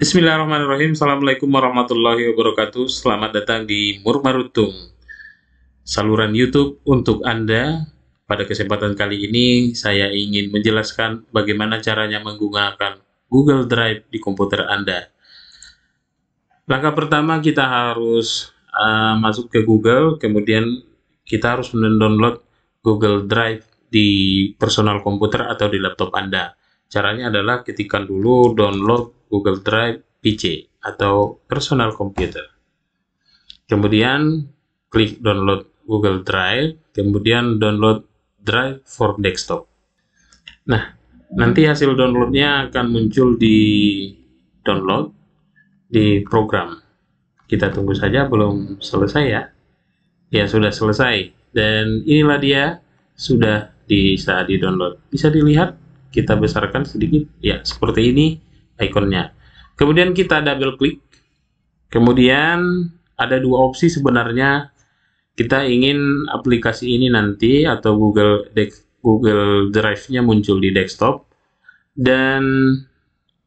Bismillahirrahmanirrahim. Assalamualaikum warahmatullahi wabarakatuh. Selamat datang di Murmarutung, saluran YouTube untuk Anda. Pada kesempatan kali ini, saya ingin menjelaskan bagaimana caranya menggunakan Google Drive di komputer Anda. Langkah pertama, kita harus uh, masuk ke Google, kemudian kita harus mendownload Google Drive di personal komputer atau di laptop Anda. Caranya adalah ketikan dulu download Google Drive PC atau personal computer. Kemudian klik download Google Drive, kemudian download Drive for desktop. Nah, nanti hasil downloadnya akan muncul di download di program. Kita tunggu saja belum selesai ya. Ya sudah selesai dan inilah dia sudah bisa di download. Bisa dilihat kita besarkan sedikit ya seperti ini ikonnya. Kemudian kita double klik. Kemudian ada dua opsi sebenarnya kita ingin aplikasi ini nanti atau Google Google Drive-nya muncul di desktop dan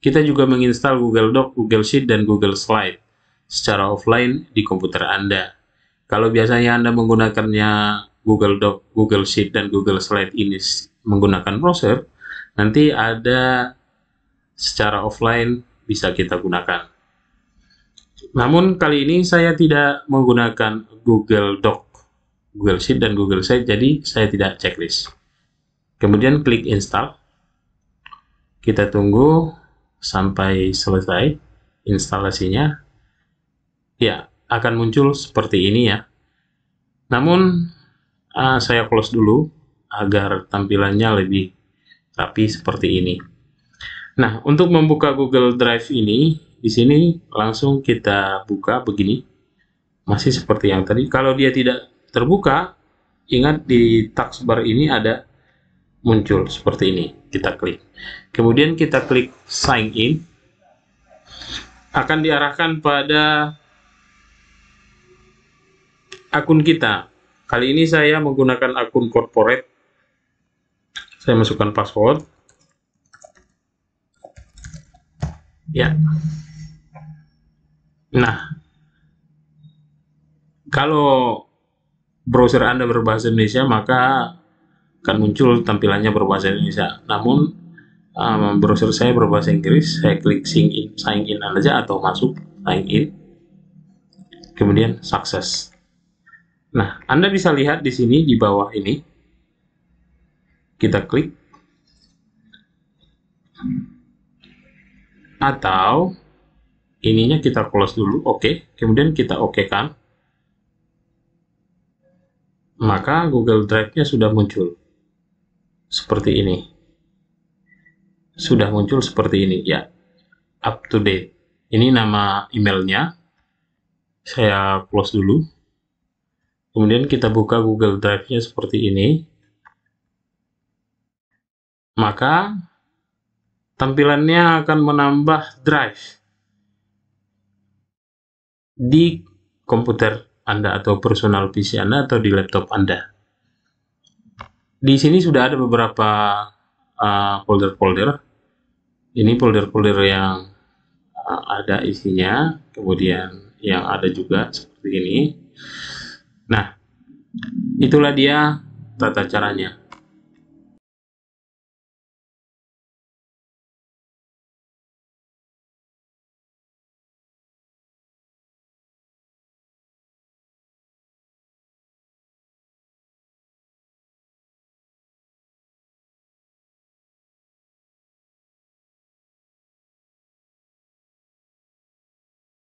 kita juga menginstal Google Doc, Google Sheet, dan Google Slide secara offline di komputer Anda. Kalau biasanya Anda menggunakannya Google Doc, Google Sheet, dan Google Slide ini menggunakan browser, nanti ada secara offline bisa kita gunakan. Namun kali ini saya tidak menggunakan Google Doc, Google Sheet dan Google Site, jadi saya tidak checklist. Kemudian klik install. Kita tunggu sampai selesai instalasinya. Ya, akan muncul seperti ini ya. Namun uh, saya close dulu agar tampilannya lebih rapi seperti ini. Nah, untuk membuka Google Drive ini, di sini langsung kita buka begini. Masih seperti yang tadi. Kalau dia tidak terbuka, ingat di taskbar ini ada muncul seperti ini. Kita klik. Kemudian kita klik sign in. Akan diarahkan pada akun kita. Kali ini saya menggunakan akun corporate. Saya masukkan password. Ya. Nah, kalau browser Anda berbahasa Indonesia, maka akan muncul tampilannya berbahasa Indonesia. Namun, um, browser saya berbahasa Inggris, saya klik sign in, sign in aja atau masuk sign in. Kemudian sukses. Nah, Anda bisa lihat di sini di bawah ini. Kita klik atau ininya kita close dulu, oke, okay. kemudian kita oke kan. Maka Google Drive-nya sudah muncul. Seperti ini. Sudah muncul seperti ini, ya. Up to date. Ini nama emailnya. Saya close dulu. Kemudian kita buka Google Drive-nya seperti ini. Maka Tampilannya akan menambah drive di komputer Anda atau personal PC Anda atau di laptop Anda. Di sini sudah ada beberapa uh, folder-folder. Uh, Ini folder-folder yang uh, ada isinya, kemudian yang ada juga seperti ini. Nah, itulah dia tata caranya.